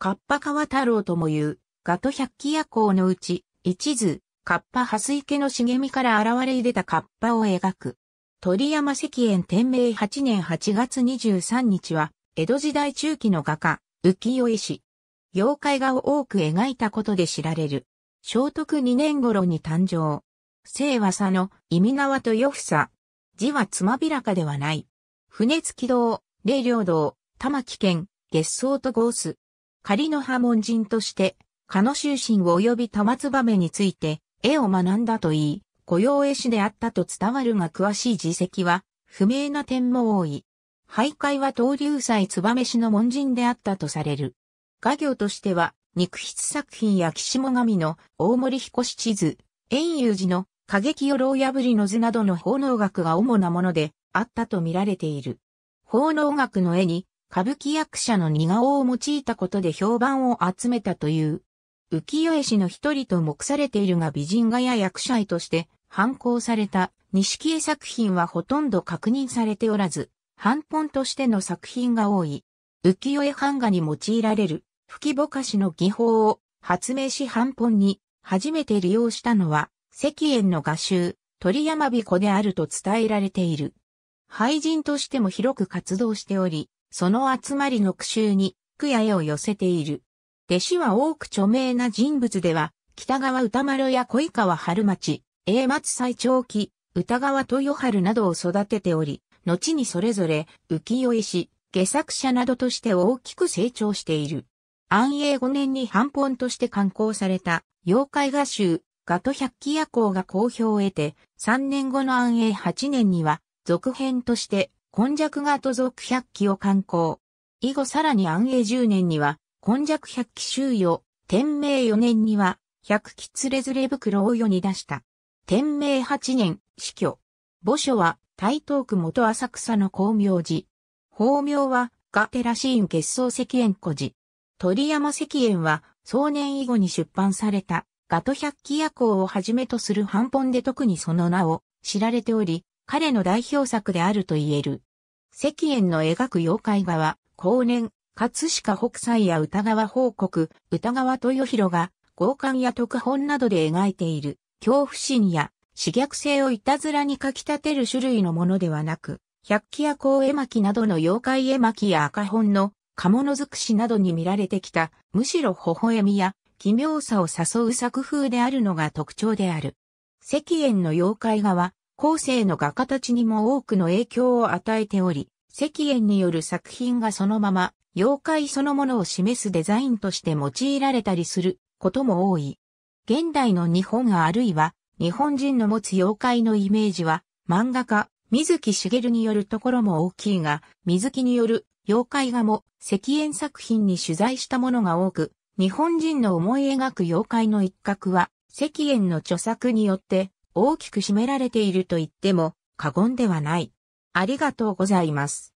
カッパ川太郎とも言う、ガト百鬼夜行のうち、一途、カッパ蓮池の茂みから現れ出たカッパを描く。鳥山石燕天明8年8月23日は、江戸時代中期の画家、浮世絵師。妖怪画を多く描いたことで知られる。聖徳2年頃に誕生。聖和佐の意味縄とよ房。字はつまびらかではない。船月堂、霊領堂、玉木県、月草とゴース。仮の波紋人として、蚊の修身及び玉燕について、絵を学んだといい、雇用絵師であったと伝わるが詳しい事跡は、不明な点も多い。徘徊は東流祭燕氏の門人であったとされる。画業としては、肉筆作品や岸も神の大森彦七図、遠友寺の過激を老破りの図などの奉納学が主なものであったと見られている。奉納学の絵に歌舞伎役者の似顔を用いたことで評判を集めたという。浮世絵師の一人と目されているが美人画や役者絵として反抗された錦絵作品はほとんど確認されておらず、反本としての作品が多い。浮世絵版画に用いられる吹きぼかしの技法を発明し反本に初めて利用したのは、石燕の画集、鳥山彦であると伝えられている。俳人としても広く活動しており、その集まりの句集に、句や絵を寄せている。弟子は多く著名な人物では、北川歌丸や小井川春町、英松最長期、歌川豊春などを育てており、後にそれぞれ浮世絵師、下作者などとして大きく成長している。安永5年に版本として刊行された妖怪画集、ガト百鬼夜行が好評を得て、3年後の安永8年には続編として今弱が都族百鬼を刊行。以後さらに安永十年には、今弱百鬼周与、天明四年には、百鬼連れずれ袋を世に出した。天明八年、死去。墓所は、台東区元浅草の光明寺。法名は、ガテラシーン結層石炎古寺。鳥山石炎は、壮年以後に出版された、ガト百鬼夜行をはじめとする半本で特にその名を知られており、彼の代表作であると言える。石燕の描く妖怪画は、後年、葛飾北斎や歌川報告、歌川豊弘が、豪姦や特本などで描いている、恐怖心や、死逆性をいたずらに書き立てる種類のものではなく、百鬼夜行絵巻などの妖怪絵巻や赤本の鴨の尽くしなどに見られてきた、むしろ微笑みや奇妙さを誘う作風であるのが特徴である。石燕の妖怪画は、後世の画家たちにも多くの影響を与えており、石燕による作品がそのまま、妖怪そのものを示すデザインとして用いられたりすることも多い。現代の日本あるいは、日本人の持つ妖怪のイメージは、漫画家、水木しげるによるところも大きいが、水木による妖怪画も石燕作品に取材したものが多く、日本人の思い描く妖怪の一角は、石燕の著作によって大きく占められていると言っても過言ではない。ありがとうございます。